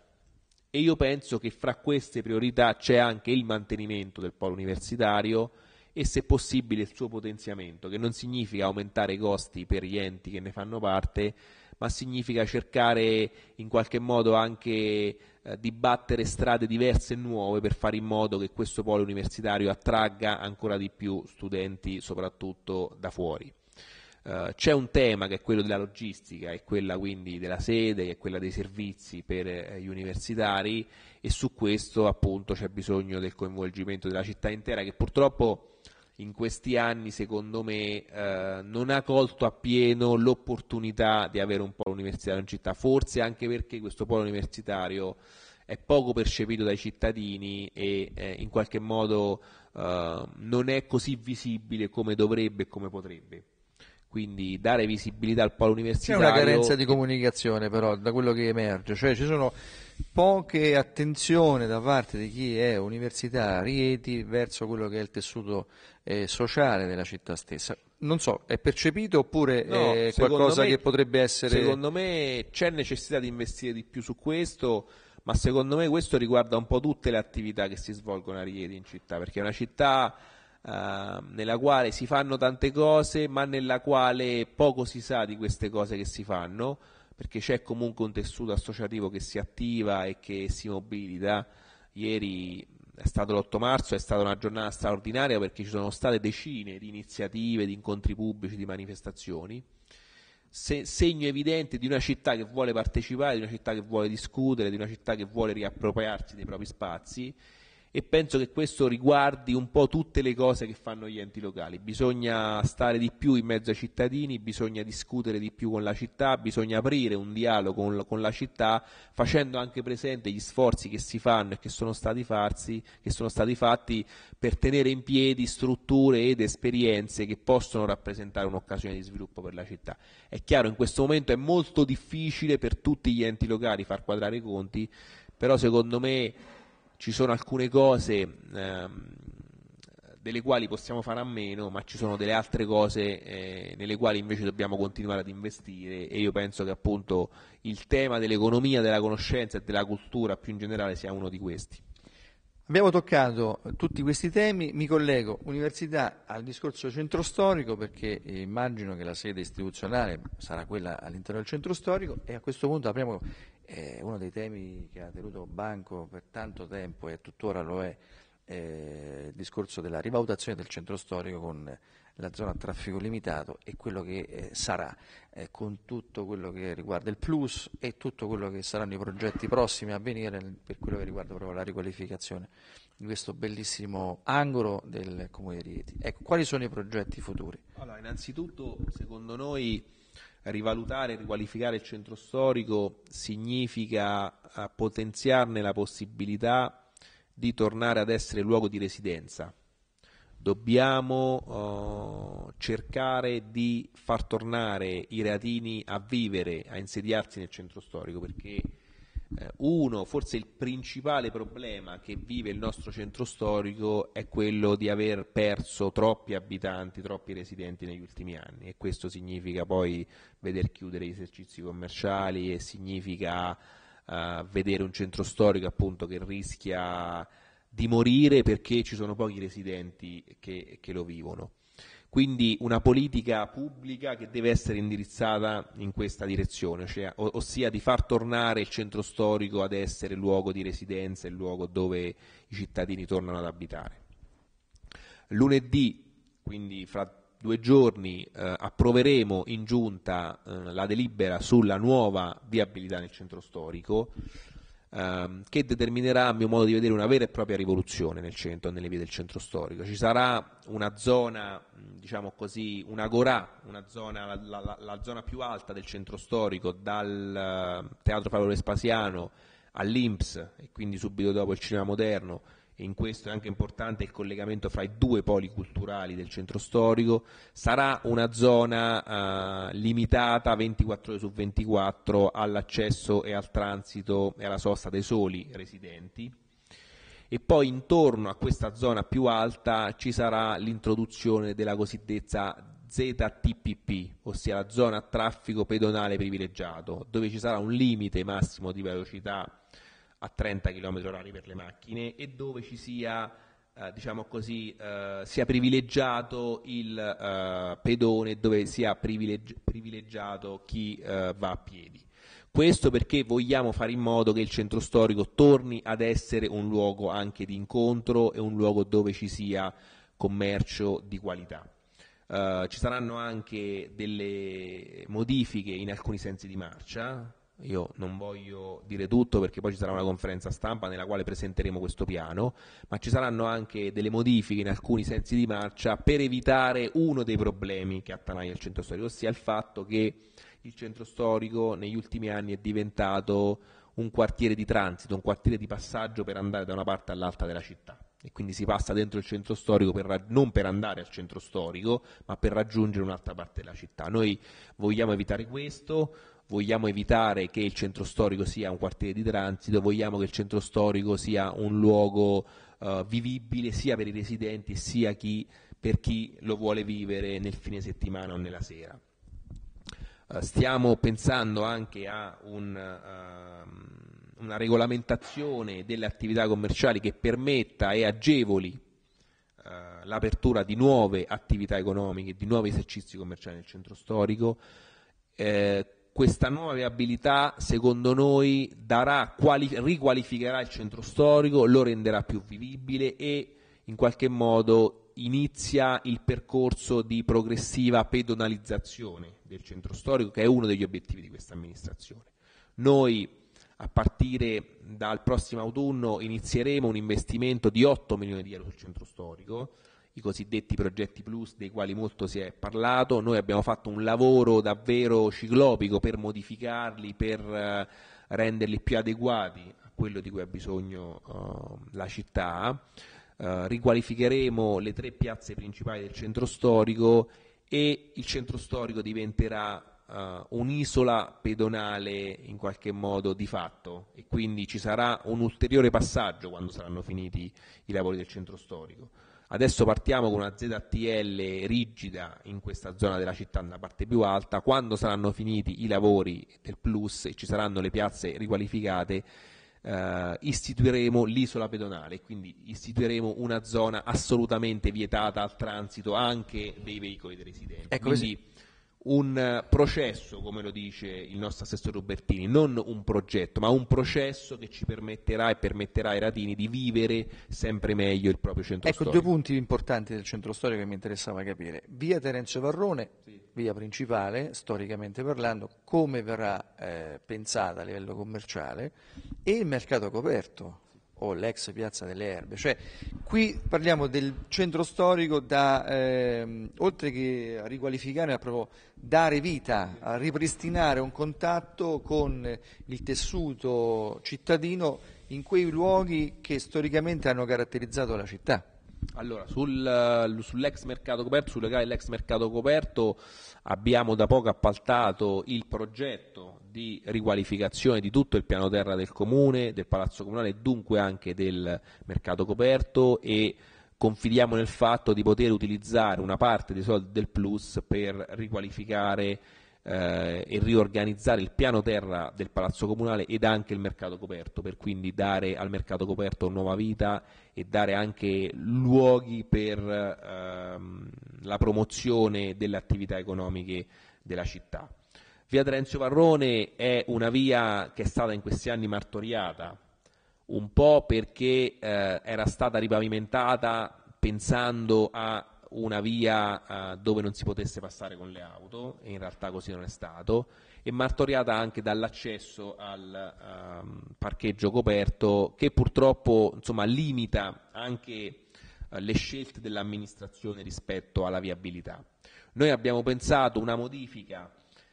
e io penso che fra queste priorità c'è anche il mantenimento del polo universitario e se possibile il suo potenziamento, che non significa aumentare i costi per gli enti che ne fanno parte, ma significa cercare in qualche modo anche eh, di battere strade diverse e nuove per fare in modo che questo polo universitario attragga ancora di più studenti, soprattutto da fuori. Eh, c'è un tema che è quello della logistica è quella quindi della sede è quella dei servizi per eh, gli universitari e su questo appunto c'è bisogno del coinvolgimento della città intera che purtroppo in questi anni secondo me eh, non ha colto appieno l'opportunità di avere un polo universitario in città, forse anche perché questo polo universitario è poco percepito dai cittadini e eh, in qualche modo eh, non è così visibile come dovrebbe e come potrebbe quindi dare visibilità al polo universitario. C'è una carenza di comunicazione però da quello che emerge, cioè ci sono poche attenzione da parte di chi è università Rieti verso quello che è il tessuto eh, sociale della città stessa. Non so, è percepito oppure no, è qualcosa me, che potrebbe essere... Secondo me c'è necessità di investire di più su questo, ma secondo me questo riguarda un po' tutte le attività che si svolgono a Rieti in città, perché è una città Ehm, nella quale si fanno tante cose, ma nella quale poco si sa di queste cose che si fanno, perché c'è comunque un tessuto associativo che si attiva e che si mobilita. Ieri è stato l'8 marzo, è stata una giornata straordinaria perché ci sono state decine di iniziative, di incontri pubblici, di manifestazioni. Se, segno evidente di una città che vuole partecipare, di una città che vuole discutere, di una città che vuole riappropriarsi dei propri spazi e penso che questo riguardi un po' tutte le cose che fanno gli enti locali. Bisogna stare di più in mezzo ai cittadini, bisogna discutere di più con la città, bisogna aprire un dialogo con, con la città facendo anche presente gli sforzi che si fanno e che sono stati, farsi, che sono stati fatti per tenere in piedi strutture ed esperienze che possono rappresentare un'occasione di sviluppo per la città. È chiaro, in questo momento è molto difficile per tutti gli enti locali far quadrare i conti, però secondo me ci sono alcune cose ehm, delle quali possiamo fare a meno, ma ci sono delle altre cose eh, nelle quali invece dobbiamo continuare ad investire e io penso che appunto il tema dell'economia, della conoscenza e della cultura più in generale sia uno di questi. Abbiamo toccato tutti questi temi, mi collego università al discorso centro storico perché eh, immagino che la sede istituzionale sarà quella all'interno del centro storico e a questo punto apriamo eh, uno dei temi che ha tenuto banco per tanto tempo e tuttora lo è eh, il discorso della rivalutazione del centro storico con la zona a traffico limitato e quello che eh, sarà eh, con tutto quello che riguarda il plus e tutto quello che saranno i progetti prossimi a venire per quello che riguarda proprio la riqualificazione di questo bellissimo angolo del Comune di Rieti. Ecco, quali sono i progetti futuri? Allora, innanzitutto, secondo noi rivalutare e riqualificare il centro storico significa eh, potenziarne la possibilità di tornare ad essere luogo di residenza. Dobbiamo eh, cercare di far tornare i reatini a vivere, a insediarsi nel centro storico, perché eh, uno, forse il principale problema che vive il nostro centro storico è quello di aver perso troppi abitanti, troppi residenti negli ultimi anni e questo significa poi veder chiudere gli esercizi commerciali e significa uh, vedere un centro storico appunto che rischia di morire perché ci sono pochi residenti che, che lo vivono. Quindi una politica pubblica che deve essere indirizzata in questa direzione, cioè, ossia di far tornare il centro storico ad essere luogo di residenza, e luogo dove i cittadini tornano ad abitare. Lunedì, quindi fra due giorni eh, approveremo in giunta eh, la delibera sulla nuova viabilità nel centro storico ehm, che determinerà a mio modo di vedere una vera e propria rivoluzione nel centro, nelle vie del centro storico. Ci sarà una zona, diciamo così, un'agorà, una zona, la, la, la, zona più alta del centro storico dal ehm, Teatro Paolo Vespasiano all'Inps e quindi subito dopo il cinema moderno e in questo è anche importante il collegamento fra i due poli culturali del centro storico, sarà una zona eh, limitata 24 ore su 24 all'accesso e al transito e alla sosta dei soli residenti e poi intorno a questa zona più alta ci sarà l'introduzione della cosiddetta ZTPP, ossia la zona a traffico pedonale privilegiato, dove ci sarà un limite massimo di velocità a 30 km h per le macchine e dove ci sia, eh, diciamo così, eh, sia privilegiato il eh, pedone dove sia privilegi- privilegiato chi eh, va a piedi. Questo perché vogliamo fare in modo che il centro storico torni ad essere un luogo anche di incontro e un luogo dove ci sia commercio di qualità. Uh, ci saranno anche delle modifiche in alcuni sensi di marcia, io non voglio dire tutto perché poi ci sarà una conferenza stampa nella quale presenteremo questo piano, ma ci saranno anche delle modifiche in alcuni sensi di marcia per evitare uno dei problemi che attanaglia il centro storico, ossia il fatto che il centro storico negli ultimi anni è diventato un quartiere di transito, un quartiere di passaggio per andare da una parte all'altra della città. E quindi si passa dentro il centro storico per, non per andare al centro storico, ma per raggiungere un'altra parte della città. Noi vogliamo evitare questo, vogliamo evitare che il centro storico sia un quartiere di transito, vogliamo che il centro storico sia un luogo uh, vivibile sia per i residenti sia chi, per chi lo vuole vivere nel fine settimana o nella sera. Eh, stiamo pensando anche a un, uh, una regolamentazione delle attività commerciali che permetta e agevoli eh, l'apertura di nuove attività economiche, di nuovi esercizi commerciali nel centro storico. Eh, questa nuova viabilità secondo noi darà, quali, riqualificherà il centro storico, lo renderà più vivibile e in qualche modo inizia il percorso di progressiva pedonalizzazione del centro storico che è uno degli obiettivi di questa amministrazione. Noi a partire dal prossimo autunno inizieremo un investimento di 8 milioni di euro sul centro storico i cosiddetti progetti plus dei quali molto si è parlato, noi abbiamo fatto un lavoro davvero ciclopico per modificarli, per eh, renderli più adeguati a quello di cui ha bisogno uh, la città, uh, riqualificheremo le tre piazze principali del centro storico e il centro storico diventerà Uh, un'isola pedonale in qualche modo di fatto e quindi ci sarà un ulteriore passaggio quando saranno finiti i lavori del centro storico. Adesso partiamo con una ZTL rigida in questa zona della città, nella parte più alta. Quando saranno finiti i lavori del Plus e ci saranno le piazze riqualificate, eh, istituiremo l'isola pedonale, quindi istituiremo una zona assolutamente vietata al transito anche dei veicoli dei residenti. Ecco, quindi, così un eh, processo, come lo dice il nostro assessore Robertini, non un progetto, ma un processo che ci permetterà e permetterà ai ratini di vivere sempre meglio il proprio centro ecco, storico. Ecco, due punti importanti del centro storico che mi interessava capire. Via Terenzio Varrone, sì. via principale, storicamente parlando, come verrà eh, pensata a livello commerciale, e il mercato coperto, o l'ex piazza delle Erbe. Cioè, qui parliamo del centro storico da, ehm, oltre che a riqualificare, a proprio dare vita, a ripristinare un contatto con il tessuto cittadino in quei luoghi che storicamente hanno caratterizzato la città. Allora, sul, eh, sull'ex mercato coperto, sulle gare dell'ex mercato coperto abbiamo da poco appaltato il progetto di riqualificazione di tutto il piano terra del comune, del palazzo comunale e dunque anche del mercato coperto e confidiamo nel fatto di poter utilizzare una parte dei soldi del plus per riqualificare eh, e riorganizzare il piano terra del Palazzo Comunale ed anche il mercato coperto, per quindi dare al mercato coperto nuova vita e dare anche luoghi per ehm, la promozione delle attività economiche della città. Via Terenzio Varrone è una via che è stata in questi anni martoriata, un po' perché eh, era stata ripavimentata pensando a una via eh, dove non si potesse passare con le auto, e in realtà così non è stato, e martoriata anche dall'accesso al ehm, parcheggio coperto che purtroppo insomma, limita anche eh, le scelte dell'amministrazione rispetto alla viabilità. Noi abbiamo pensato una modifica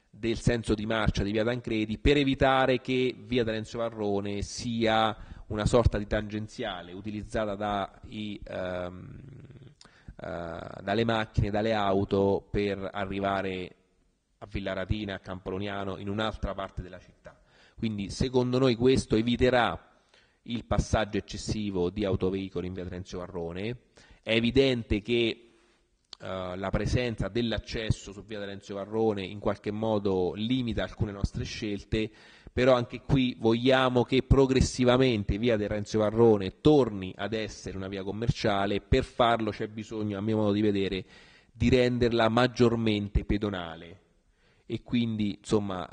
del senso di marcia di Via Tancredi per evitare che Via Terenzio Varrone sia una sorta di tangenziale utilizzata dai ehm, eh, dalle macchine, dalle auto per arrivare a Villaratina, a Campoloniano, in un'altra parte della città. Quindi secondo noi questo eviterà il passaggio eccessivo di autoveicoli in via Trenzio Varrone. È evidente che eh, la presenza dell'accesso su via Trenzio Varrone in qualche modo limita alcune nostre scelte però anche qui vogliamo che progressivamente via del Renzo Varrone torni ad essere una via commerciale, per farlo c'è bisogno, a mio modo di vedere, di renderla maggiormente pedonale e quindi insomma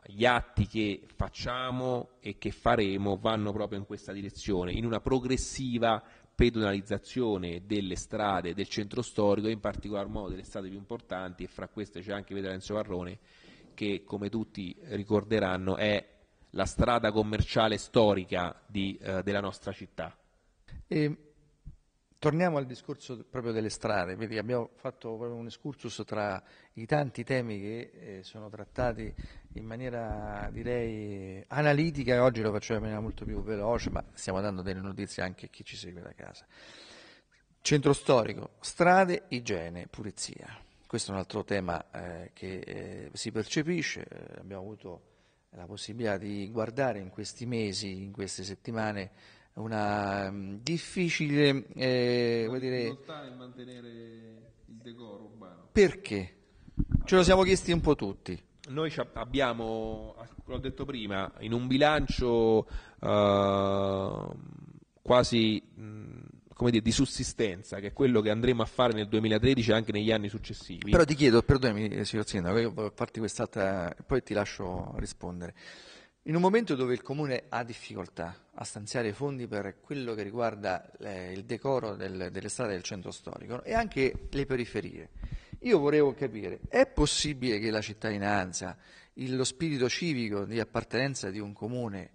eh, gli atti che facciamo e che faremo vanno proprio in questa direzione, in una progressiva pedonalizzazione delle strade del centro storico, in particolar modo delle strade più importanti e fra queste c'è anche Via Renzo Varrone che come tutti ricorderanno è la strada commerciale storica di, eh, della nostra città. E torniamo al discorso proprio delle strade, Vedi, abbiamo fatto un escursus tra i tanti temi che eh, sono trattati in maniera direi analitica, oggi lo facciamo in maniera molto più veloce, ma stiamo dando delle notizie anche a chi ci segue da casa. Centro storico, strade, igiene, pulizia. Questo è un altro tema eh, che eh, si percepisce, eh, abbiamo avuto la possibilità di guardare in questi mesi, in queste settimane, una mh, mm, difficile come eh, dire, difficoltà nel mantenere il decoro urbano. Perché? Ce lo siamo chiesti un po' tutti. Noi abbiamo, l'ho detto prima, in un bilancio ehm, quasi... Mh, mm, come dire, di sussistenza, che è quello che andremo a fare nel 2013 e anche negli anni successivi. Però ti chiedo, perdonami eh, signor Sindaco, io voglio farti quest'altra, poi ti lascio rispondere. In un momento dove il Comune ha difficoltà a stanziare fondi per quello che riguarda eh, il decoro del, delle strade del centro storico e anche le periferie, io volevo capire, è possibile che la cittadinanza, lo spirito civico di appartenenza di un Comune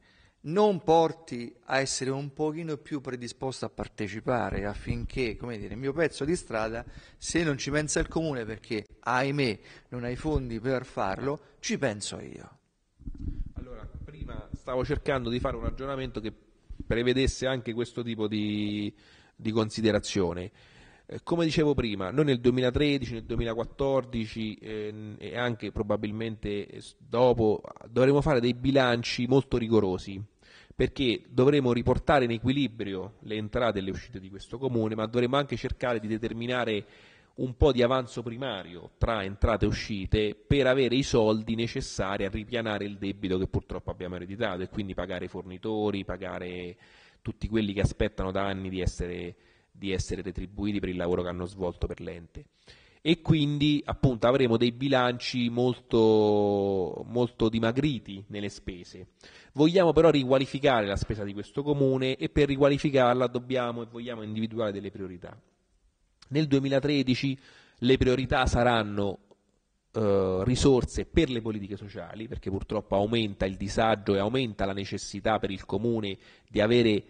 non porti a essere un pochino più predisposto a partecipare affinché, come dire, il mio pezzo di strada, se non ci pensa il comune perché, ahimè, non hai fondi per farlo, ci penso io. Allora, prima stavo cercando di fare un ragionamento che prevedesse anche questo tipo di, di considerazione. Eh, come dicevo prima, noi nel 2013, nel 2014 eh, e anche probabilmente dopo dovremo fare dei bilanci molto rigorosi perché dovremo riportare in equilibrio le entrate e le uscite di questo comune, ma dovremo anche cercare di determinare un po' di avanzo primario tra entrate e uscite per avere i soldi necessari a ripianare il debito che purtroppo abbiamo ereditato e quindi pagare i fornitori, pagare tutti quelli che aspettano da anni di essere, di essere retribuiti per il lavoro che hanno svolto per l'ente e quindi appunto avremo dei bilanci molto, molto dimagriti nelle spese. Vogliamo però riqualificare la spesa di questo comune e per riqualificarla dobbiamo e vogliamo individuare delle priorità. Nel 2013 le priorità saranno eh, risorse per le politiche sociali, perché purtroppo aumenta il disagio e aumenta la necessità per il comune di avere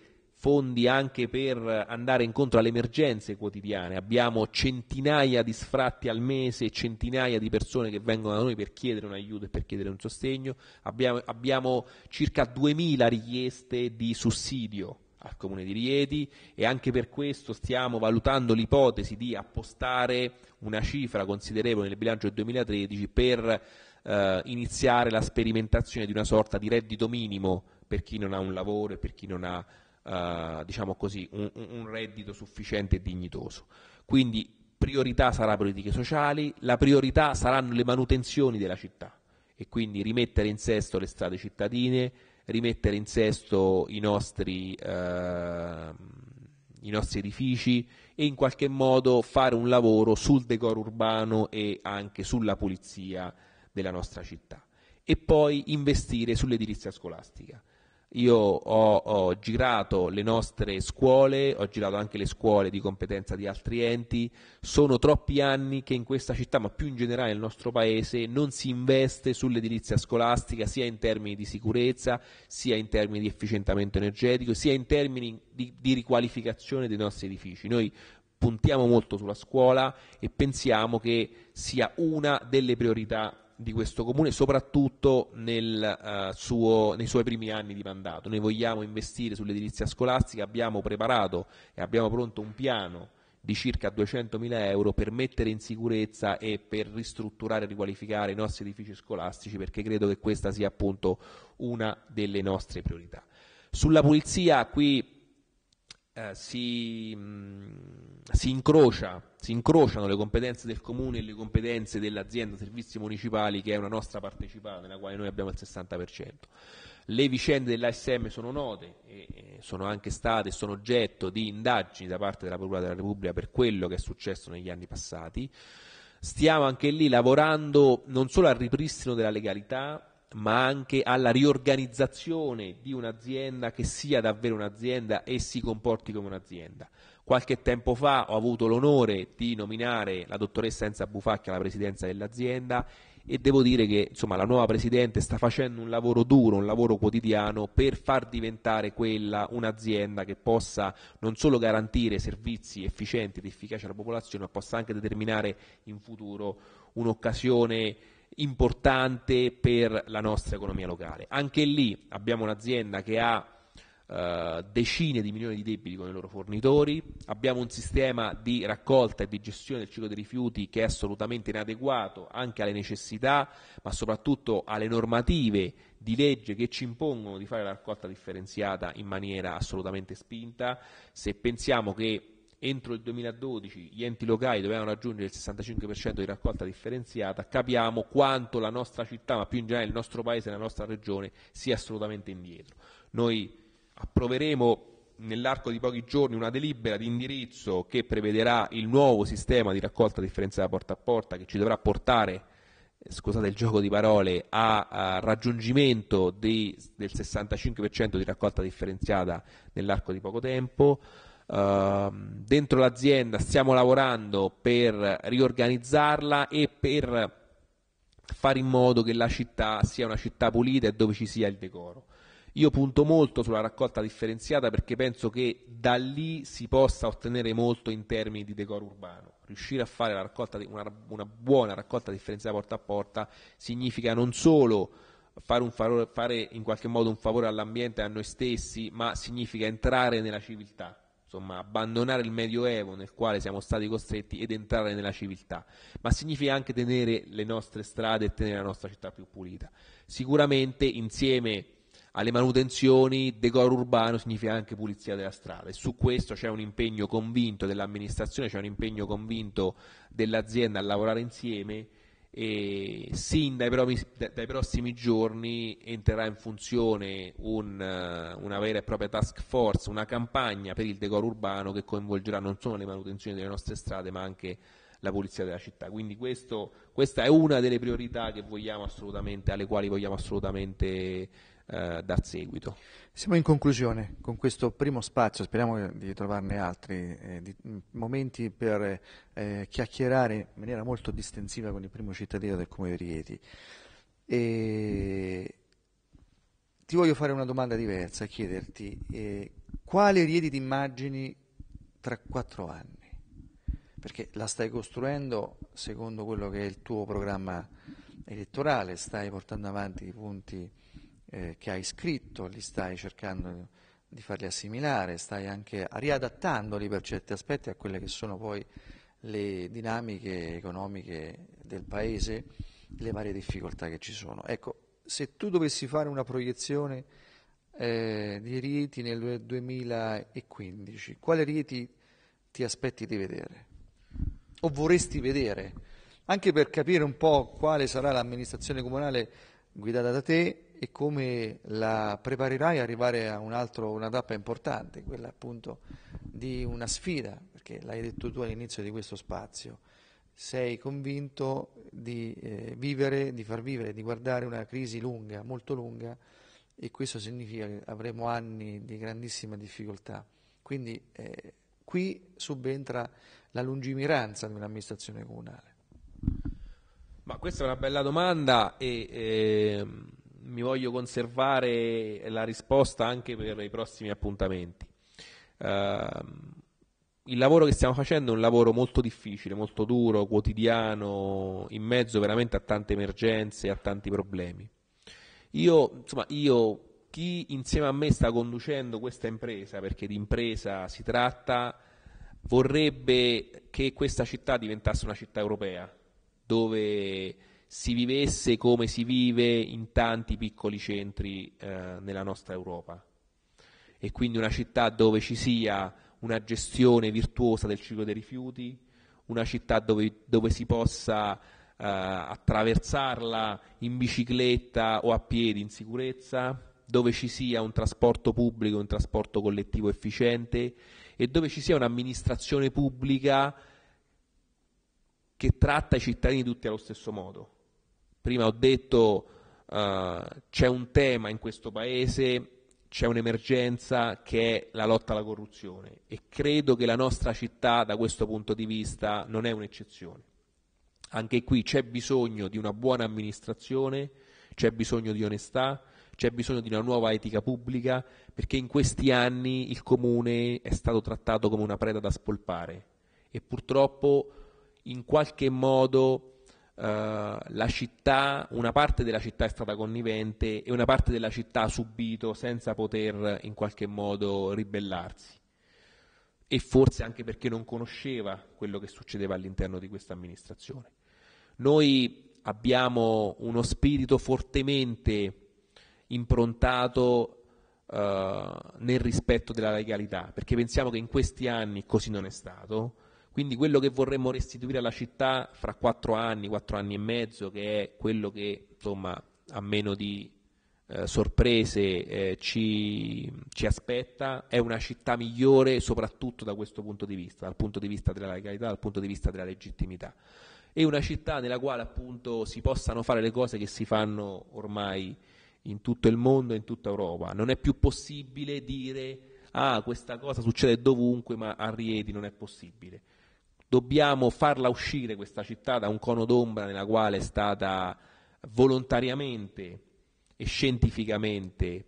fondi anche per andare incontro alle emergenze quotidiane. Abbiamo centinaia di sfratti al mese, centinaia di persone che vengono da noi per chiedere un aiuto e per chiedere un sostegno. Abbiamo, abbiamo circa 2.000 richieste di sussidio al Comune di Rieti e anche per questo stiamo valutando l'ipotesi di appostare una cifra considerevole nel bilancio del 2013 per eh, iniziare la sperimentazione di una sorta di reddito minimo per chi non ha un lavoro e per chi non ha eh, diciamo così, un, un reddito sufficiente e dignitoso. Quindi priorità sarà politiche sociali, la priorità saranno le manutenzioni della città e quindi rimettere in sesto le strade cittadine, rimettere in sesto i nostri, eh, i nostri edifici e in qualche modo fare un lavoro sul decoro urbano e anche sulla pulizia della nostra città. E poi investire sull'edilizia scolastica. Io ho, ho, girato le nostre scuole, ho girato anche le scuole di competenza di altri enti, sono troppi anni che in questa città, ma più in generale nel nostro paese, non si investe sull'edilizia scolastica sia in termini di sicurezza, sia in termini di efficientamento energetico, sia in termini di, di riqualificazione dei nostri edifici. Noi puntiamo molto sulla scuola e pensiamo che sia una delle priorità di questo comune, soprattutto nel, uh, suo, nei suoi primi anni di mandato. Noi vogliamo investire sull'edilizia scolastica, abbiamo preparato e abbiamo pronto un piano di circa 200.000 euro per mettere in sicurezza e per ristrutturare e riqualificare i nostri edifici scolastici perché credo che questa sia appunto una delle nostre priorità. Sulla pulizia qui eh, si, mh, mm, si, incrocia, si incrociano le competenze del comune e le competenze dell'azienda servizi municipali che è una nostra partecipata nella quale noi abbiamo il 60%. Le vicende dell'ASM sono note e, sono anche state, sono oggetto di indagini da parte della Procura della Repubblica per quello che è successo negli anni passati. Stiamo anche lì lavorando non solo al ripristino della legalità, ma anche alla riorganizzazione di un'azienda che sia davvero un'azienda e si comporti come un'azienda. Qualche tempo fa ho avuto l'onore di nominare la dottoressa Enza Bufacchia alla presidenza dell'azienda e devo dire che insomma, la nuova presidente sta facendo un lavoro duro, un lavoro quotidiano per far diventare quella un'azienda che possa non solo garantire servizi efficienti ed efficaci alla popolazione, ma possa anche determinare in futuro un'occasione importante per la nostra economia locale. Anche lì abbiamo un'azienda che ha eh, decine di milioni di debiti con i loro fornitori, abbiamo un sistema di raccolta e di gestione del ciclo dei rifiuti che è assolutamente inadeguato anche alle necessità, ma soprattutto alle normative di legge che ci impongono di fare la raccolta differenziata in maniera assolutamente spinta. Se pensiamo che entro il 2012 gli enti locali dovevano raggiungere il 65% di raccolta differenziata, capiamo quanto la nostra città, ma più in generale il nostro paese e la nostra regione, sia assolutamente indietro. Noi approveremo nell'arco di pochi giorni una delibera di indirizzo che prevederà il nuovo sistema di raccolta differenziata porta a porta che ci dovrà portare eh, scusate il gioco di parole, a, a raggiungimento di, del 65% di raccolta differenziata nell'arco di poco tempo. Ehm, dentro l'azienda stiamo lavorando per riorganizzarla e per fare in modo che la città sia una città pulita e dove ci sia il decoro. Io punto molto sulla raccolta differenziata perché penso che da lì si possa ottenere molto in termini di decoro urbano. Riuscire a fare raccolta, una, una, buona raccolta differenziata porta a porta significa non solo fare, favore, fare in qualche modo un favore all'ambiente e a noi stessi, ma significa entrare nella civiltà insomma, abbandonare il Medioevo nel quale siamo stati costretti ed entrare nella civiltà, ma significa anche tenere le nostre strade e tenere la nostra città più pulita. Sicuramente insieme alle manutenzioni, decoro urbano significa anche pulizia della strada e su questo c'è un impegno convinto dell'amministrazione, c'è un impegno convinto dell'azienda a lavorare insieme e sin dai, provi, dai prossimi giorni entrerà in funzione un, eh, una vera e propria task force, una campagna per il decoro urbano che coinvolgerà non solo le manutenzioni delle nostre strade ma anche la pulizia della città. Quindi questo, questa è una delle priorità che vogliamo assolutamente, alle quali vogliamo assolutamente eh, dar seguito. Siamo in conclusione con questo primo spazio, speriamo di trovarne altri, eh, di, mm, momenti per eh, chiacchierare in maniera molto distensiva con il primo cittadino del Comune di Rieti. E... Ti voglio fare una domanda diversa, chiederti eh, quale Rieti ti immagini tra quattro anni? Perché la stai costruendo secondo quello che è il tuo programma elettorale, stai portando avanti i punti eh, che hai scritto, li stai cercando di farli assimilare, stai anche riadattandoli per certi aspetti a quelle che sono poi le dinamiche economiche del paese, le varie difficoltà che ci sono. Ecco, se tu dovessi fare una proiezione eh, di Rieti nel 2015, quale Rieti ti aspetti di vedere? O vorresti vedere? Anche per capire un po' quale sarà l'amministrazione comunale guidata da te e come la preparerai a arrivare a un altro, una tappa importante, quella appunto di una sfida, perché l'hai detto tu all'inizio di questo spazio, sei convinto di eh, vivere, di far vivere, di guardare una crisi lunga, molto lunga, e questo significa che avremo anni di grandissima difficoltà. Quindi eh, qui subentra la lungimiranza di un'amministrazione comunale. Ma questa è una bella domanda e... Eh mi voglio conservare la risposta anche per i prossimi appuntamenti. Uh, il lavoro che stiamo facendo è un lavoro molto difficile, molto duro, quotidiano, in mezzo veramente a tante emergenze, a tanti problemi. Io, insomma, io, chi insieme a me sta conducendo questa impresa, perché di impresa si tratta, vorrebbe che questa città diventasse una città europea, dove si vivesse come si vive in tanti piccoli centri eh, nella nostra Europa. E quindi una città dove ci sia una gestione virtuosa del ciclo dei rifiuti, una città dove, dove si possa eh, attraversarla in bicicletta o a piedi in sicurezza, dove ci sia un trasporto pubblico, un trasporto collettivo efficiente e dove ci sia un'amministrazione pubblica che tratta i cittadini tutti allo stesso modo. Prima ho detto uh, c'è un tema in questo Paese, c'è un'emergenza che è la lotta alla corruzione e credo che la nostra città da questo punto di vista non è un'eccezione. Anche qui c'è bisogno di una buona amministrazione, c'è bisogno di onestà, c'è bisogno di una nuova etica pubblica perché in questi anni il comune è stato trattato come una preda da spolpare e purtroppo in qualche modo eh, la città, una parte della città è stata connivente e una parte della città ha subito senza poter in qualche modo ribellarsi e forse anche perché non conosceva quello che succedeva all'interno di questa amministrazione. Noi abbiamo uno spirito fortemente improntato eh, nel rispetto della legalità, perché pensiamo che in questi anni così non è stato, quindi quello che vorremmo restituire alla città fra quattro anni, quattro anni e mezzo, che è quello che insomma a meno di eh, sorprese eh, ci, ci, aspetta, è una città migliore soprattutto da questo punto di vista, dal punto di vista della legalità, dal punto di vista della legittimità. E una città nella quale appunto si possano fare le cose che si fanno ormai in tutto il mondo e in tutta Europa. Non è più possibile dire ah questa cosa succede dovunque ma a Rieti non è possibile dobbiamo farla uscire questa città da un cono d'ombra nella quale è stata volontariamente e scientificamente eh,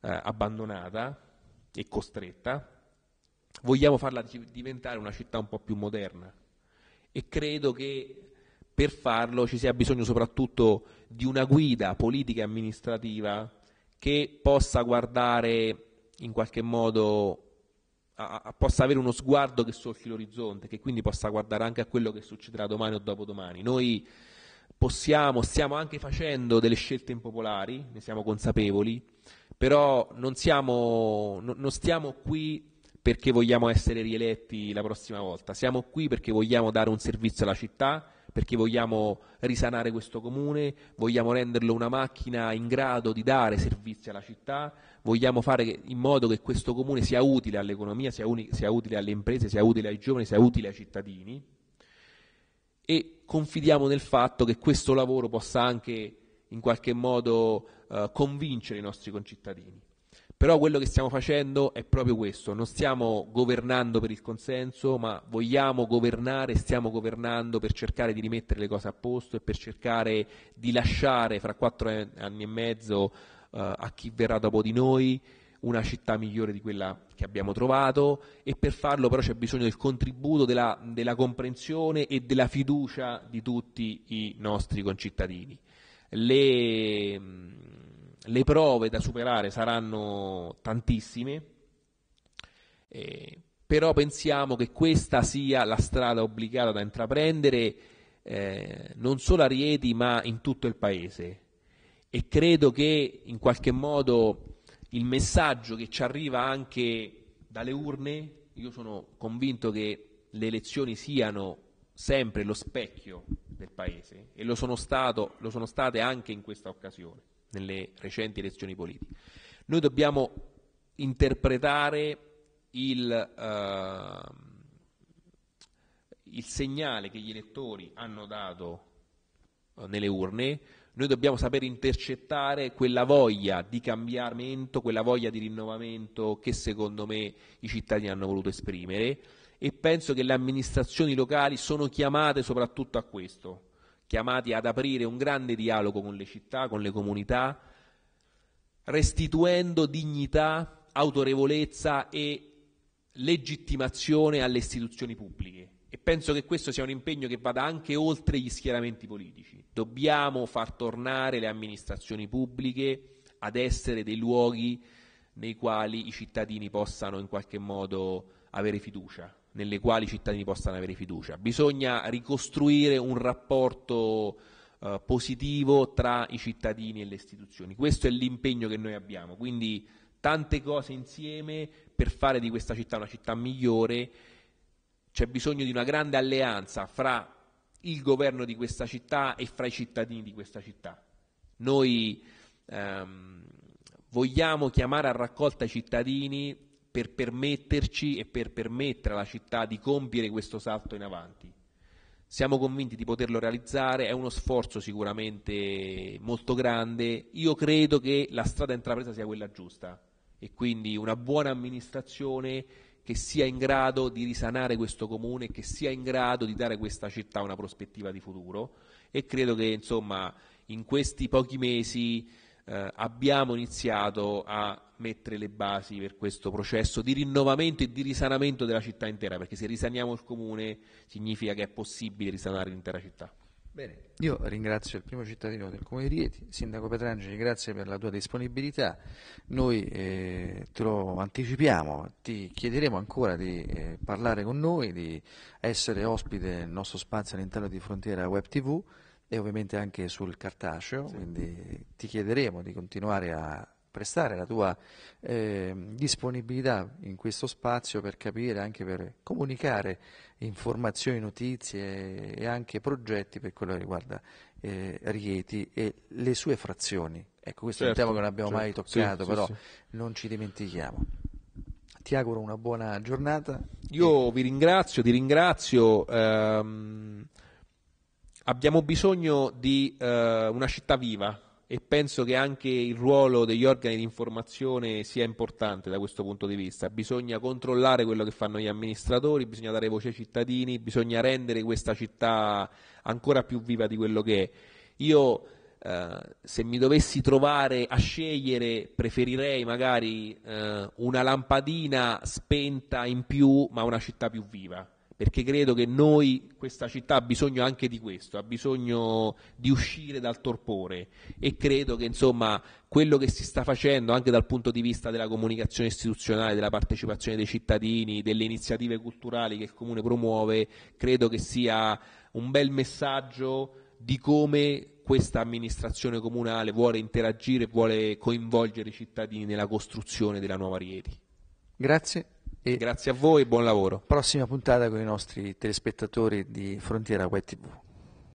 abbandonata e costretta, vogliamo farla diventare una città un po' più moderna e credo che per farlo ci sia bisogno soprattutto di una guida politica e amministrativa che possa guardare in qualche modo a, a, possa avere uno sguardo che solchi l'orizzonte, che quindi possa guardare anche a quello che succederà domani o dopodomani. Noi possiamo, stiamo anche facendo delle scelte impopolari, ne siamo consapevoli, però non, siamo, no, non stiamo qui perché vogliamo essere rieletti la prossima volta, siamo qui perché vogliamo dare un servizio alla città perché vogliamo risanare questo comune, vogliamo renderlo una macchina in grado di dare servizi alla città, vogliamo fare in modo che questo comune sia utile all'economia, sia, sia utile alle imprese, sia utile ai giovani, sia utile ai cittadini e confidiamo nel fatto che questo lavoro possa anche in qualche modo eh, convincere i nostri concittadini. Però quello che stiamo facendo è proprio questo, non stiamo governando per il consenso, ma vogliamo governare, stiamo governando per cercare di rimettere le cose a posto e per cercare di lasciare fra quattro anni e mezzo uh, a chi verrà dopo di noi una città migliore di quella che abbiamo trovato e per farlo però c'è bisogno del contributo, della, della, comprensione e della fiducia di tutti i nostri concittadini. Le, le prove da superare saranno tantissime, eh, però pensiamo che questa sia la strada obbligata da intraprendere eh, non solo a Rieti ma in tutto il paese e credo che in qualche modo il messaggio che ci arriva anche dalle urne, io sono convinto che le elezioni siano sempre lo specchio del paese e lo sono, stato, lo sono state anche in questa occasione nelle recenti elezioni politiche. Noi dobbiamo interpretare il, uh, il segnale che gli elettori hanno dato uh, nelle urne, noi dobbiamo saper intercettare quella voglia di cambiamento, quella voglia di rinnovamento che secondo me i cittadini hanno voluto esprimere e penso che le amministrazioni locali sono chiamate soprattutto a questo chiamati ad aprire un grande dialogo con le città, con le comunità, restituendo dignità, autorevolezza e legittimazione alle istituzioni pubbliche. E penso che questo sia un impegno che vada anche oltre gli schieramenti politici. Dobbiamo far tornare le amministrazioni pubbliche ad essere dei luoghi nei quali i cittadini possano in qualche modo avere fiducia, nelle quali i cittadini possano avere fiducia. Bisogna ricostruire un rapporto eh, positivo tra i cittadini e le istituzioni. Questo è l'impegno che noi abbiamo, quindi tante cose insieme per fare di questa città una città migliore. C'è bisogno di una grande alleanza fra il governo di questa città e fra i cittadini di questa città. Noi ehm, vogliamo chiamare a raccolta i cittadini per permetterci e per permettere alla città di compiere questo salto in avanti. Siamo convinti di poterlo realizzare, è uno sforzo sicuramente molto grande, io credo che la strada intrapresa sia quella giusta e quindi una buona amministrazione che sia in grado di risanare questo comune, che sia in grado di dare a questa città una prospettiva di futuro e credo che insomma in questi pochi mesi eh, abbiamo iniziato a mettere le basi per questo processo di rinnovamento e di risanamento della città intera, perché se risaniamo il comune significa che è possibile risanare l'intera città. Bene, io ringrazio il primo cittadino del Comune di Rieti, Sindaco Petrangeli, grazie per la tua disponibilità. Noi eh, te lo anticipiamo, ti chiederemo ancora di eh, parlare con noi, di essere ospite nel nostro spazio all'interno di Frontiera Web TV e ovviamente anche sul cartaceo, sì. quindi ti chiederemo di continuare a prestare la tua eh, disponibilità in questo spazio per capire, anche per comunicare informazioni, notizie e anche progetti per quello che riguarda eh, Rieti e le sue frazioni. Ecco, questo certo, è un certo, tema che non abbiamo certo, mai toccato, sì, però sì, non ci dimentichiamo. Ti auguro una buona giornata. Io vi ringrazio, ti ringrazio. Ehm abbiamo bisogno di eh, una città viva e penso che anche il ruolo degli organi di informazione sia importante da questo punto di vista. Bisogna controllare quello che fanno gli amministratori, bisogna dare voce ai cittadini, bisogna rendere questa città ancora più viva di quello che è. Io eh, se mi dovessi trovare a scegliere preferirei magari eh, una lampadina spenta in più ma una città più viva perché credo che noi, questa città ha bisogno anche di questo, ha bisogno di uscire dal torpore e credo che insomma quello che si sta facendo anche dal punto di vista della comunicazione istituzionale, della partecipazione dei cittadini, delle iniziative culturali che il Comune promuove, credo che sia un bel messaggio di come questa amministrazione comunale vuole interagire, vuole coinvolgere i cittadini nella costruzione della nuova Rieti. Grazie. E Grazie a voi, buon lavoro. Prossima puntata con i nostri telespettatori di Frontiera Web TV.